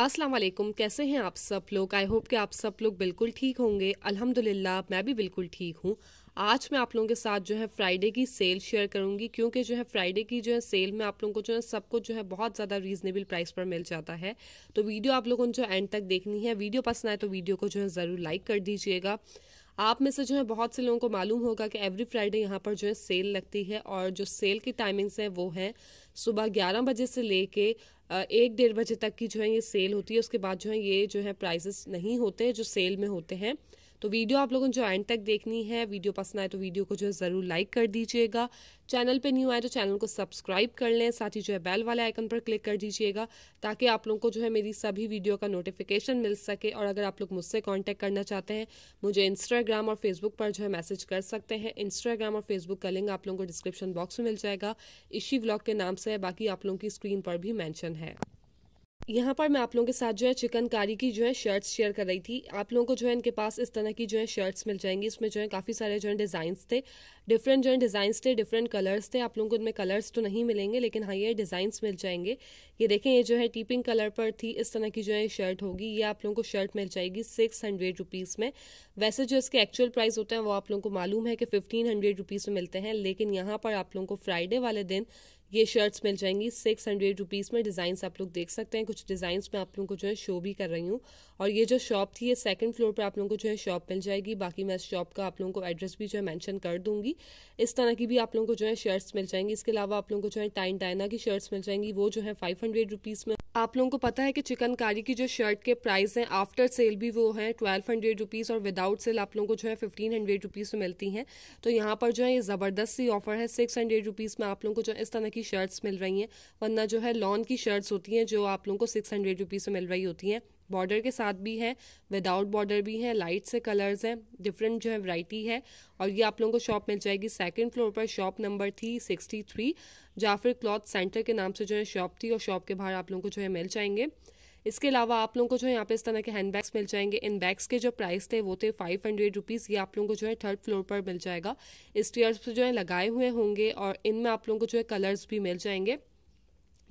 अस्सलाम वालेकुम कैसे हैं आप सब लोग आई होप कि आप सब लोग बिल्कुल ठीक होंगे अल्हम्दुलिल्लाह मैं भी बिल्कुल ठीक हूँ आज मैं आप लोगों के साथ जो है फ्राइडे की सेल शेयर करूँगी क्योंकि जो है फ्राइडे की जो है सेल में आप लोगों को जो है सब कुछ जो है बहुत ज़्यादा रीजनेबल प्राइस पर मिल जाता है तो वीडियो आप लोगों को जो एंड तक देखनी है वीडियो पसंद आए तो वीडियो को जो है ज़रूर लाइक कर दीजिएगा आप में से जो है बहुत से लोगों को मालूम होगा कि एवरी फ्राइडे यहाँ पर जो है सेल लगती है और जो सेल की टाइमिंग्स हैं वो हैं सुबह ग्यारह बजे से लेके एक डेढ़ बजे तक की जो है ये सेल होती है उसके बाद जो है ये जो है प्राइजेस नहीं होते जो सेल में होते हैं तो वीडियो आप लोगों जो एंड तक देखनी है वीडियो पसंद आए तो वीडियो को जो है ज़रूर लाइक कर दीजिएगा चैनल पे न्यू आए तो चैनल को सब्सक्राइब कर लें साथ ही जो है बेल वाले आइकन पर क्लिक कर दीजिएगा ताकि आप लोगों को जो है मेरी सभी वीडियो का नोटिफिकेशन मिल सके और अगर आप लोग मुझसे कॉन्टैक्ट करना चाहते हैं मुझे इंस्टाग्राम और फेसबुक पर जो है मैसेज कर सकते हैं इंस्टाग्राम और फेसबुक का लिंक आप लोगों को डिस्क्रिप्शन बॉक्स में मिल जाएगा इसी ब्लॉग के नाम से है बाकी आप लोगों की स्क्रीन पर भी मैंशन है यहाँ पर मैं आप लोगों के साथ जो है चिकनकारी की जो है शर्ट्स शेयर कर रही थी आप लोगों को जो है इनके पास इस तरह की जो है शर्ट्स मिल जाएंगी इसमें जो है काफ़ी सारे जो है डिज़ाइंस थे डिफरेंट जो है डिज़ाइंस थे डिफरेंट कलर्स थे आप लोगों को इनमें कलर्स तो नहीं मिलेंगे लेकिन हाँ ये डिज़ाइंस मिल जाएंगे ये देखें ये जो है टीपिंग कलर पर थी इस तरह की जो है शर्ट होगी ये आप लोगों को शर्ट मिल जाएगी सिक्स हंड्रेड रुपीज़ में वैसे जो इसके एक्चुअल प्राइस होते हैं वो आप लोगों को मालूम है कि फिफ्टीन हंड्रेड रुपीज़ में मिलते हैं लेकिन यहाँ पर आप लोगों को फ्राइडे वाले दिन ये शर्ट्स मिल जाएंगी सिक्स हंड्रेड रुपीज़ में डिज़ाइंस आप लोग देख सकते हैं कुछ डिज़ाइंस मैं आप लोगों को जो है शो भी कर रही हूँ और ये जो शॉप थी ये सेकंड फ्लोर पर आप लोगों को जो है शॉप मिल जाएगी बाकी मैं इस शॉप का आप लोगों को एड्रेस भी जो है मैंशन कर दूंगी इस तरह की भी आप लोगों को जो है शर्ट्स मिल जाएंगी इसके अलावा आप लोगों को जो है टाइन टाइना की शर्ट्स मिल जाएंगी वो जो है फाइव हंड्रेड रुपीज़ में आप लोगों को पता है कि चिकनकारी की जो शर्ट के प्राइस हैं आफ्टर सेल भी वो हैं ट्वेल्व हंड्रेड रुपीज़ और विदाउट सेल आप लोगों को जो है फिफ्टीन हंड्रेड रुपीज़ में मिलती हैं तो यहाँ पर जो है ये ज़बरदस्त सी ऑफर है सिक्स हंड्रेड रुपीज़ में आप लोगों को जो है इस तरह की की शर्ट्स मिल रही हैं वरना जो है लॉन की शर्ट्स होती हैं जो आप लोगों को सिक्स हंड्रेड रुपीज़ में मिल रही होती हैं बॉर्डर के साथ भी है विदाउट बॉर्डर भी है लाइट से कलर्स हैं डिफरेंट जो है वैरायटी है और ये आप लोगों को शॉप मिल जाएगी सेकंड फ्लोर पर shop number three sixty three Jafir cloth centre के नाम से जो है शॉप थी और शॉप के बाहर आप लोगों को जो है मिल जाएंगे इसके अलावा आप लोगों को जो है यहाँ पे इस तरह के हैंड बैग्स मिल जाएंगे इन बैग्स के जो प्राइस थे वो थे फाइव हंड्रेड रुपीज़ ये आप लोगों को जो है थर्ड फ्लोर पर मिल जाएगा स्टेयर्स पर जो है लगाए हुए होंगे और इनमें आप लोगों को जो है कलर्स भी मिल जाएंगे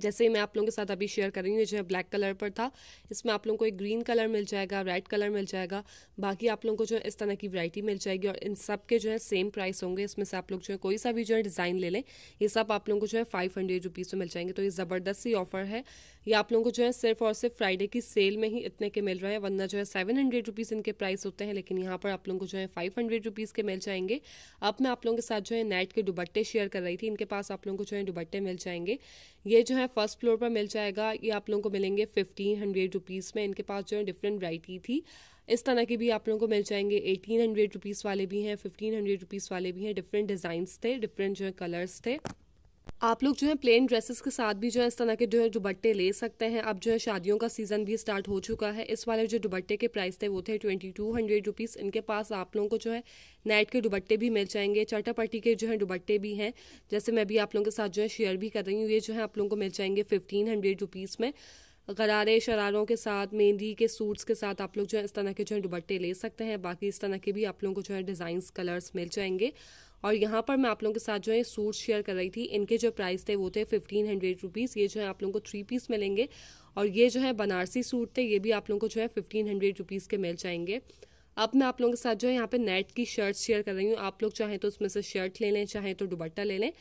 जैसे मैं आप लोगों के साथ अभी शेयर कर रही हूँ जो है ब्लैक कलर पर था इसमें आप लोगों को एक ग्रीन कलर मिल जाएगा रेड कलर मिल जाएगा बाकी आप लोगों को जो है इस तरह की वैरायटी मिल जाएगी और इन सब के जो है सेम प्राइस होंगे इसमें से आप लोग जो है कोई सा भी जो है डिज़ाइन ले लें ये सब आप लोगों को जो है फाइव हंड्रेड रुपीज़ में मिल जाएंगे तो ये ज़बरदस्त ही ऑफर है ये आप लोगों को जो है सिर्फ और सिर्फ फ्राइडे की सेल में ही इतने के मिल रहे हैं वरना जो है सेवन हंड्रेड रुपीज़ इनके प्राइस होते हैं लेकिन यहाँ पर आप लोगों को जो है फाइव हंड्रेड रुपीज़ के मिल जाएंगे अब मैं आप लोगों के साथ जो है नेट के दुबट्टे शेयर कर रही थी इनके पास आप लोगों को जो है दुबट्टे मिल जाएंगे ये जो है फर्स्ट फ्लोर पर मिल जाएगा ये आप लोगों को मिलेंगे फिफ्टीन हंड्रेड रुपीज़ में इनके पास जो है डिफरेंट वराइटी थी इस तरह के भी आप लोगों को मिल जाएंगे एटीन हंड्रेड रुपीज़ वाले भी हैं फिफ्टीन हंड्रेड रुपीज़ वाले भी हैं डिफरेंट डिज़ाइंस थे डिफरेंट जो है कलर्स थे आप लोग जो है प्लेन ड्रेसेस के साथ भी जो है इस तरह के जो है दुबट्टे ले सकते हैं अब जो है शादियों का सीज़न भी स्टार्ट हो चुका है इस वाले जो दुबट्टे के प्राइस थे वो थे ट्वेंटी टू हंड्रेड रुपीज़ इनके पास आप लोगों को जो है नेट के दुबट्टे भी मिल जाएंगे चटापटी के जो है दुबट्टे भी हैं जैसे मैं भी आप लोगों के साथ जो है शेयर भी कर रही हूँ ये जो है आप लोगों को मिल जाएंगे फिफ्टीन हंड्रेड रुपीज़ में गरारे शरारों के साथ मेहंदी के सूट्स के साथ आप लोग जो है इस तरह के जो है दुबट्टे ले सकते हैं बाकी इस तरह के भी आप लोगों को जो है डिज़ाइन कलर्स मिल जाएंगे और यहाँ पर मैं आप लोगों के साथ जो है सूट शेयर कर रही थी इनके जो प्राइस थे वो थे फिफ्टीन हंड्रेड रुपीज़ ये जो है आप लोगों को थ्री पीस मिलेंगे और ये जो है बनारसी सूट थे ये भी आप लोगों को जो है फिफ्टीन हंड्रेड रुपीज़ के मिल जाएंगे अब मैं आप लोगों के साथ जो है यहाँ पे नेट की शर्ट शेयर कर रही हूँ आप लोग चाहें तो उसमें से शर्ट ले लें चाहें तो दुबट्टा ले लें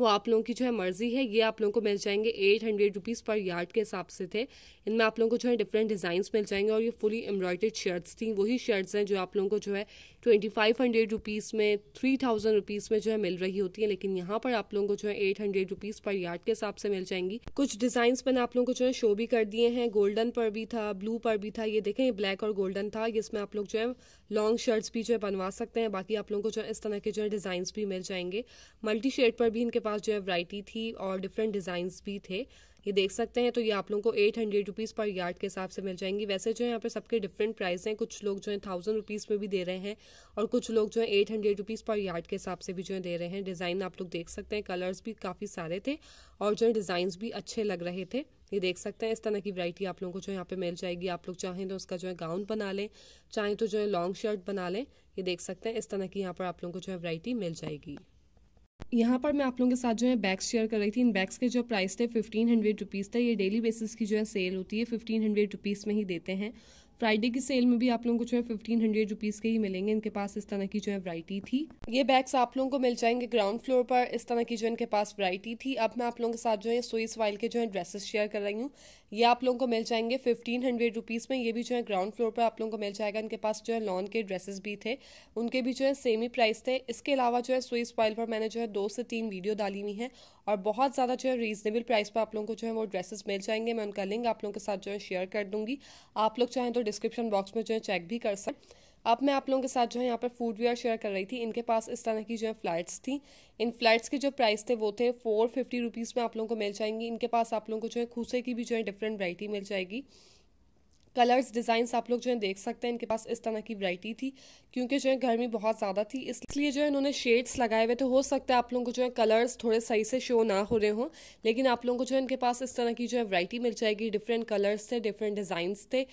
वो आप लोगों की जो है मर्जी है ये आप लोगों को मिल जाएंगे एट हंड्रेड रुपीज़ पर यार्ड के हिसाब से थे इनमें आप लोगों को जो है डिफरेंट डिज़ाइंस मिल जाएंगे और ये फुली एम्ब्रॉयडर्ड शर्ट्स थी वही शर्ट्स हैं जो आप लोगों को जो है ट्वेंटी फाइव हंड्रेड रुपीज़ में थ्री थाउजेंड रुपीज़ में जो है मिल रही होती है लेकिन यहाँ पर आप लोगों को जो है एट हंड्रेड रुपीज़ पर यार्ड के हिसाब से मिल जाएंगी कुछ डिज़ाइन मैंने आप लोगों को जो है शो भी कर दिए हैं गोल्डन पर भी था ब्लू पर भी था ये देखें ये ब्लैक और गोल्डन था इसमें आप लोग जो है लॉन्ग शर्ट्स भी जो है बनवा सकते हैं बाकी आप लोगों को जो है इस तरह के जो है डिज़ाइंस भी मिल जाएंगे मल्टी शेड पर भी इनके पास जो है वराइटी थी और डिफरेंट डिज़ाइंस भी थे ये देख सकते हैं तो ये आप लोगों को एट हंड्रेड रुपीज़ पर यार्ड के हिसाब से मिल जाएंगी वैसे जो है यहाँ पर सबके डिफरेंट प्राइस हैं कुछ लोग जो है थाउजेंड रुपीज़ में भी दे रहे हैं और कुछ लोग जो है एट हंड्रेड रुपीज़ पर यार्ड के हिसाब से भी जो है दे रहे हैं डिज़ाइन आप लोग देख सकते हैं कलर्स भी काफ़ी सारे थे और जो है डिजाइन भी अच्छे लग रहे थे ये देख सकते हैं इस तरह की वरायटी आप लोगों को जो यहाँ पे मिल जाएगी आप लोग चाहें तो उसका जो है गाउन बना लें चाहें तो जो है लॉन्ग शर्ट बना लें ये देख सकते हैं इस तरह की यहाँ पर आप लोगों को जो है वरायटी मिल जाएगी यहाँ पर मैं आप लोगों के साथ जो है बैग्स शेयर कर रही थी इन बैग्स के जो प्राइस थे फिफ्टीन हंड्रेड रुपीज़ था ये डेली बेसिस की जो है सेल होती है फिफ्टीन हंड्रेड रुपीज़ में ही देते हैं फ्राइडे की सेल में भी आप लोगों को जो है फिफ्टीन हंड्रेड रुपीज़ के ही मिलेंगे इनके पास इस तरह की जो है वैरायटी थी ये बैग्स आप लोगों को मिल जाएंगे ग्राउंड फ्लोर पर इस तरह की जो इनके पास वैरायटी थी अब मैं आप लोगों के साथ जो है सोई वाइल के जो है ड्रेसेस शेयर कर रही हूँ ये आप लोगों को मिल जाएंगे फिफ्टीन हंड्रेड रुपीज़ में ये भी जो है ग्राउंड फ्लोर पर आप लोगों को मिल जाएगा इनके पास जो है लॉन के ड्रेसेस भी थे उनके भी जो है सेम ही प्राइस थे इसके अलावा जो है सोई वाइल पर मैंने जो है दो से तीन वीडियो डाली हुई है और बहुत ज़्यादा जो है रीजनेबल प्राइस पर आप लोगों को जो है वो ड्रेसेस मिल जाएंगे मैं उनका लिंक आप लोगों के साथ जो है शेयर कर दूंगी आप लोग चाहें तो डिस्क्रिप्शन बॉक्स में जो है चेक भी कर सकते अब मैं आप लोगों के साथ जो है यहाँ पर फूड वेयर शेयर कर रही थी इनके पास इस तरह की जो है फ्लाइट्स थी इन फ्लाइट्स के जो प्राइस थे वो थे फोर फिफ्टी रुपीज़ में आप लोगों को मिल जाएंगी इनके पास आप लोगों को जो है खूसे की भी जो है डिफरेंट वरायटी मिल जाएगी कलर्स डिज़ाइंस आप लोग जो है देख सकते हैं इनके पास इस तरह की वरायटी थी क्योंकि जो है गर्मी बहुत ज़्यादा थी इसलिए जो है इन्होंने शेड्स लगाए हुए थे हो सकता है आप लोगों को जो है कलर्स थोड़े सही से शो ना हो रहे हों लेकिन आप लोगों को जो है इनके पास इस तरह की जो है वरायटी मिल जाएगी डिफरेंट कलर्स थे डिफरेंट डिज़ाइंस थे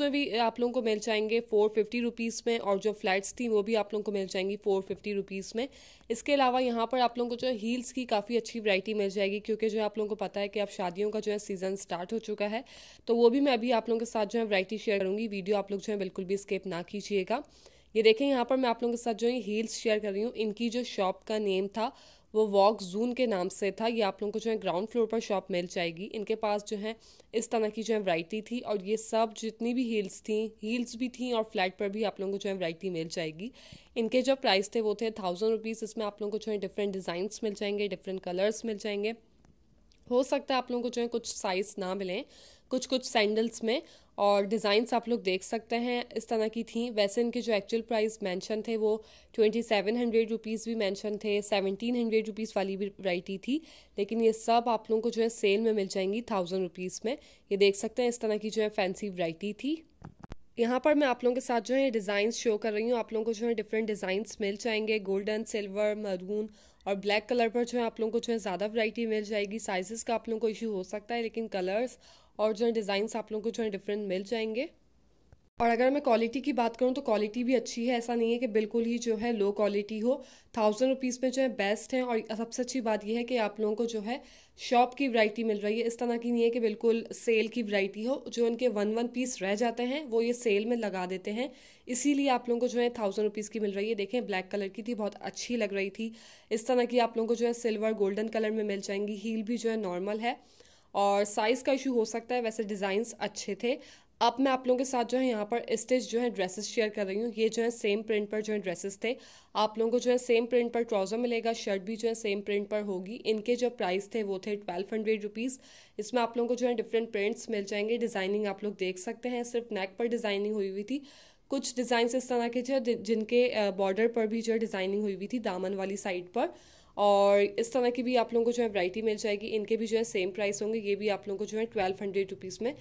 में भी आप लोगों को मिल जाएंगे फोर फिफ्टी रुपीज़ में और जो फ्लैट्स थी वो भी आप लोगों को मिल जाएंगी फोर फिफ्टी रुपीज़ में इसके अलावा यहाँ पर आप लोगों को जो है हील्स की काफ़ी अच्छी वैरायटी मिल जाएगी क्योंकि जो है आप लोगों को पता है कि अब शादियों का जो है सीज़न स्टार्ट हो चुका है तो वो भी मैं अभी आप लोगों के साथ जो है वैरायटी शेयर करूँगी वीडियो आप लोग जो है बिल्कुल भी स्केप ना कीजिएगा ये देखें यहाँ पर मैं आप लोगों के साथ जो है हील्स शेयर कर रही हूँ इनकी जो शॉप का नेम था वो वॉक जून के नाम से था ये आप लोगों को जो है ग्राउंड फ्लोर पर शॉप मिल जाएगी इनके पास जो है इस तरह की जो है वैरायटी थी और ये सब जितनी भी हील्स थी हील्स भी थी और फ्लैट पर भी आप लोगों को जो है वैरायटी मिल जाएगी इनके जो प्राइस थे वो थे थाउजेंड रुपीज़ इसमें आप लोगों को जो है डिफरेंट डिज़ाइंस मिल जाएंगे डिफरेंट कलर्स मिल जाएंगे हो सकता है आप लोगों को जो है कुछ साइज़ ना मिलें कुछ कुछ सैंडल्स में और डिज़ाइंस आप लोग देख सकते हैं इस तरह की थी वैसे इनके जो एक्चुअल प्राइस मेंशन थे वो ट्वेंटी सेवन हंड्रेड रुपीज़ भी मेंशन थे सेवनटीन हंड्रेड रुपीज़ वाली भी वराइटी थी लेकिन ये सब आप लोगों को जो है सेल में मिल जाएंगी थाउजेंड रुपीज़ में ये देख सकते हैं इस तरह की जो है फैंसी वराइटी थी यहाँ पर मैं आप लोगों के साथ जो है डिज़ाइंस शो कर रही हूँ आप लोगों को जो है डिफरेंट डिज़ाइंस मिल जाएंगे गोल्डन सिल्वर मरून और ब्लैक कलर पर जो है आप लोगों को जो है ज़्यादा वैरायटी मिल जाएगी साइजेस का आप लोगों को इशू हो सकता है लेकिन कलर्स और जो है डिज़ाइंस आप लोगों को जो है डिफरेंट मिल जाएंगे और अगर मैं क्वालिटी की बात करूँ तो क्वालिटी भी अच्छी है ऐसा नहीं है कि बिल्कुल ही जो है लो क्वालिटी हो थाउजेंड रुपीज़ में जो है बेस्ट है और सबसे अच्छी बात यह है कि आप लोगों को जो है शॉप की वैरायटी मिल रही है इस तरह की नहीं है कि बिल्कुल सेल की वैरायटी हो जो इनके वन वन पीस रह जाते हैं वो ये सेल में लगा देते हैं इसीलिए आप लोगों को जो है थाउजेंड रुपीज़ की मिल रही है देखें ब्लैक कलर की थी बहुत अच्छी लग रही थी इस तरह की आप लोगों को जो है सिल्वर गोल्डन कलर में मिल जाएंगी हील भी जो है नॉर्मल है और साइज़ का इशू हो सकता है वैसे डिज़ाइंस अच्छे थे अब मैं आप लोगों के साथ जो है यहाँ पर स्टिच जो है ड्रेसेस शेयर कर रही हूँ ये जो है सेम प्रिंट पर जो है ड्रेसेस थे आप लोगों को जो है सेम प्रिंट पर ट्राउज़र मिलेगा शर्ट भी जो है सेम प्रिंट पर होगी इनके जो प्राइस थे वो थे ट्वेल्व हंड्रेड रुपीज़ इसमें आप लोगों को जो है डिफरेंट प्रिंट्स मिल जाएंगे डिज़ाइनिंग आप लोग देख सकते हैं सिर्फ नेक पर डिज़ाइनिंग हुई हुई थी कुछ डिज़ाइंस इस तरह के जो जिनके बॉर्डर पर भी जो है डिज़ाइनिंग हुई हुई थी दामन वाली साइड पर और इस तरह की भी आप लोगों को जो है वैरायटी मिल जाएगी इनके भी जो है सेम प्राइस होंगे ये भी आप लोगों को जो है ट्वेल्व हंड्रेड रुपीज़ में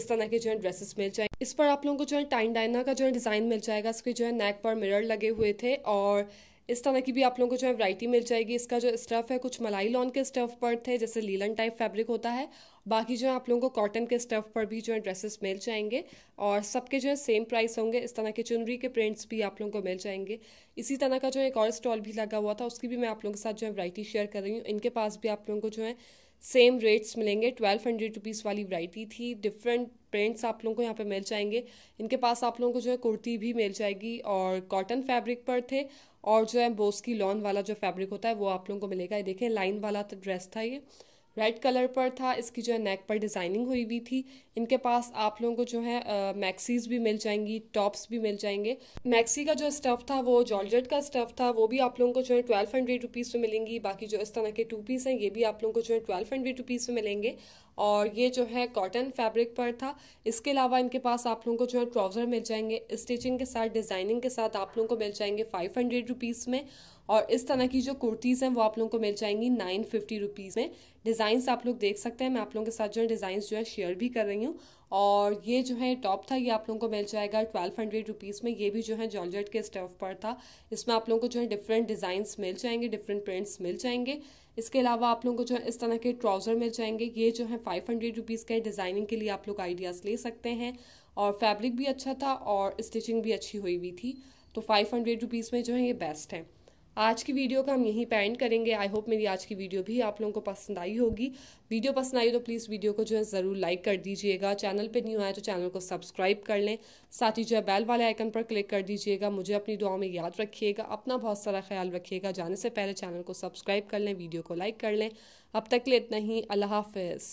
इस तरह के जो है ड्रेसेस मिल जाएंगे इस पर आप लोगों को जो है टाइन डाइना का जो है डिज़ाइन मिल जाएगा इसके जो है नेक पर मिरर लगे हुए थे और इस तरह की भी आप लोगों को जो है वैरायटी मिल जाएगी इसका जो स्टफ़ है कुछ मलाई लॉन के स्टफ़ पर थे जैसे लीलन टाइप फैब्रिक होता है बाकी जो है आप लोगों को कॉटन के स्टफ़ पर भी जो है ड्रेसेस मिल जाएंगे और सबके जो है सेम प्राइस होंगे इस तरह के चुनरी के प्रिंट्स भी आप लोगों को मिल जाएंगे इसी तरह का जो है एक और स्टॉल भी लगा हुआ था उसकी भी मैं आप लोगों के साथ जो है वरायटी शेयर कर रही हूँ इनके पास भी आप लोगों को जो है सेम रेट्स मिलेंगे ट्वेल्व हंड्रेड रुपीज़ वाली वैरायटी थी डिफरेंट प्रिंट्स आप लोगों को यहाँ पे मिल जाएंगे इनके पास आप लोगों को जो है कुर्ती भी मिल जाएगी और कॉटन फैब्रिक पर थे और जो है बोस की लॉन वाला जो फैब्रिक होता है वो आप लोगों को मिलेगा ये देखें लाइन वाला ड्रेस तो था ये रेड कलर पर था इसकी जो है नेक पर डिज़ाइनिंग हुई हुई थी इनके पास आप लोगों को जो है मैक्सीज भी मिल जाएंगी टॉप्स भी मिल जाएंगे मैक्सी का जो स्टफ़ था वो जॉर्जेट का स्टफ़ था वो भी आप लोगों को जो है ट्वेल्व हंड्रेड रुपीज़ में मिलेंगी बाकी जो इस तरह के टू पीस हैं ये भी आप लोगों को जो है ट्वेल्व हंड्रेड रुपीज़ में मिलेंगे और ये जो है कॉटन फैब्रिक पर था इसके अलावा इनके पास आप लोगों को जो है ट्राउज़र मिल जाएंगे स्टिचिंग के साथ डिज़ाइनिंग के साथ आप लोगों को मिल जाएंगे फाइव हंड्रेड रुपीज़ में और इस तरह की जो कुर्तीज़ हैं वो आप लोगों को मिल जाएंगी नाइन फिफ्टी रुपीज़ में डिज़ाइंस आप लोग देख सकते हैं मैं आप लोगों के साथ जो है डिज़ाइंस जो है शेयर भी कर रही हूँ और ये जो है टॉप था ये आप लोगों को मिल जाएगा ट्वेल्व हंड्रेड रुपीज़ में ये भी जो है जॉर्जेट के स्टफ पर था इसमें आप लोगों को जो है डिफरेंट डिज़ाइंस मिल जाएंगे डिफरेंट प्रिंट्स मिल जाएंगे इसके अलावा आप लोगों को जो है इस तरह के ट्राउज़र मिल जाएंगे ये जो है फाइव हंड्रेड रुपीज़ के डिज़ाइनिंग के लिए आप लोग आइडियाज़ ले सकते हैं और फैब्रिक भी अच्छा था और स्टिचिंग भी अच्छी हुई हुई थी तो फाइव हंड्रेड रुपीज़ में जो है ये बेस्ट है आज की वीडियो का हम यहीं पे एंड करेंगे आई होप मेरी आज की वीडियो भी आप लोगों को पसंद आई होगी वीडियो पसंद आई तो प्लीज़ वीडियो को जो है ज़रूर लाइक कर दीजिएगा चैनल पे न्यू आए तो चैनल को सब्सक्राइब कर लें साथ ही जो है बैल वाले आइकन पर क्लिक कर दीजिएगा मुझे अपनी दुआ में याद रखिएगा अपना बहुत सारा ख्याल रखिएगा जाने से पहले चैनल को सब्सक्राइब कर लें वीडियो को लाइक कर लें अब तक ले इतना ही अल्लाह हाफिज़